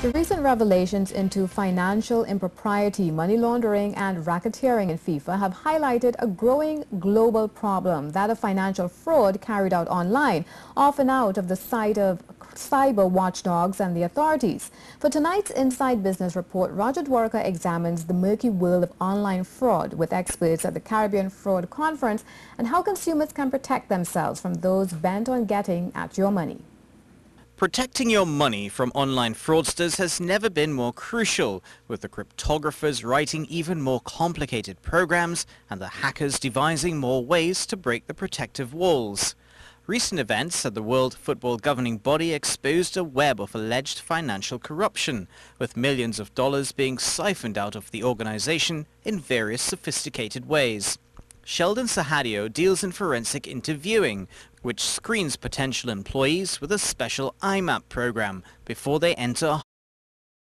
The recent revelations into financial impropriety, money laundering and racketeering in FIFA have highlighted a growing global problem, that of financial fraud carried out online, often out of the sight of cyber watchdogs and the authorities. For tonight's Inside Business Report, Roger Dwarka examines the murky world of online fraud with experts at the Caribbean Fraud Conference and how consumers can protect themselves from those bent on getting at your money. Protecting your money from online fraudsters has never been more crucial, with the cryptographers writing even more complicated programs and the hackers devising more ways to break the protective walls. Recent events at the World Football governing body exposed a web of alleged financial corruption, with millions of dollars being siphoned out of the organization in various sophisticated ways. Sheldon Sahadio deals in forensic interviewing, which screens potential employees with a special IMAP program before they enter a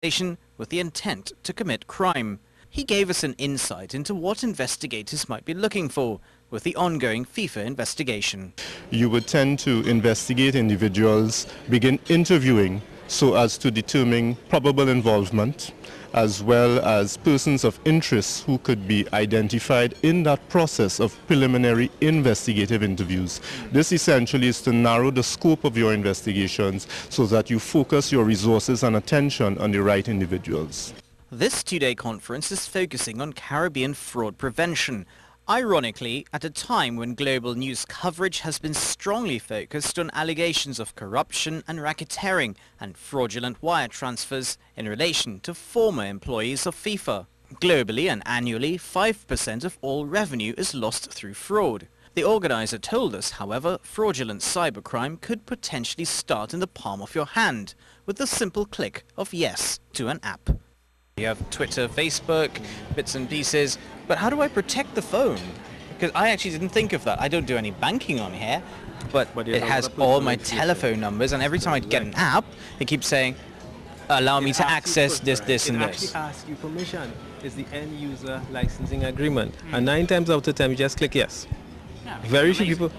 station with the intent to commit crime. He gave us an insight into what investigators might be looking for with the ongoing FIFA investigation. You would tend to investigate individuals, begin interviewing so as to determine probable involvement as well as persons of interest who could be identified in that process of preliminary investigative interviews. This essentially is to narrow the scope of your investigations so that you focus your resources and attention on the right individuals. This two-day conference is focusing on Caribbean fraud prevention. Ironically, at a time when global news coverage has been strongly focused on allegations of corruption and racketeering and fraudulent wire transfers in relation to former employees of FIFA. Globally and annually, 5% of all revenue is lost through fraud. The organizer told us, however, fraudulent cybercrime could potentially start in the palm of your hand with the simple click of yes to an app. You have Twitter, Facebook, bits and pieces, but how do I protect the phone? Because I actually didn't think of that. I don't do any banking on here, but, it has all my telephone numbers, and every time I get an app, it keeps saying, allow me to access this, this, and this. It actually asks you permission. It's the end user licensing agreement. Hmm. And nine times out of ten, you just click yes. very few people,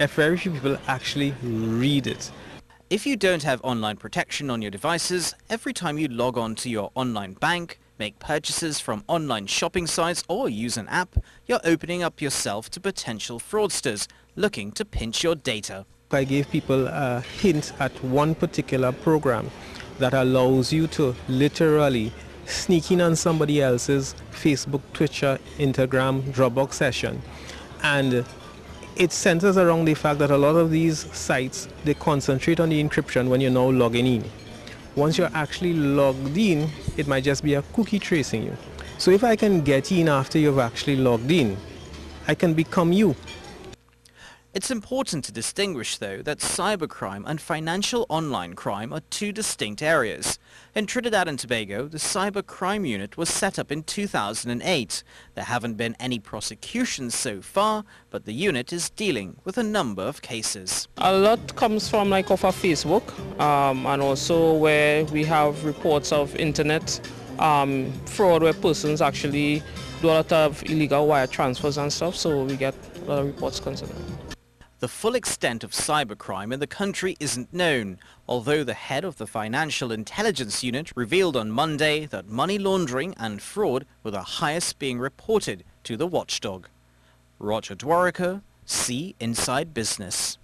eh, very few people actually read it. If you don't have online protection on your devices, every time you log on to your online bank, make purchases from online shopping sites or use an app, you're opening up yourself to potential fraudsters looking to pinch your data. I gave people a hint at one particular program that allows you to literally sneak in on somebody else's Facebook, Twitter, Instagram, Dropbox session and it centers around the fact that a lot of these sites, they concentrate on the encryption when you're now logging in. Once you're actually logged in, it might just be a cookie tracing you. So if I can get in after you've actually logged in, I can become you it's important to distinguish, though, that cybercrime and financial online crime are two distinct areas. In Trinidad and Tobago, the cybercrime unit was set up in 2008. There haven't been any prosecutions so far, but the unit is dealing with a number of cases. A lot comes from like off our Facebook um, and also where we have reports of internet um, fraud where persons actually do a lot of illegal wire transfers and stuff, so we get a lot of reports concerning that. The full extent of cybercrime in the country isn't known, although the head of the Financial Intelligence Unit revealed on Monday that money laundering and fraud were the highest being reported to the watchdog. Roger Dwarica, See Inside Business.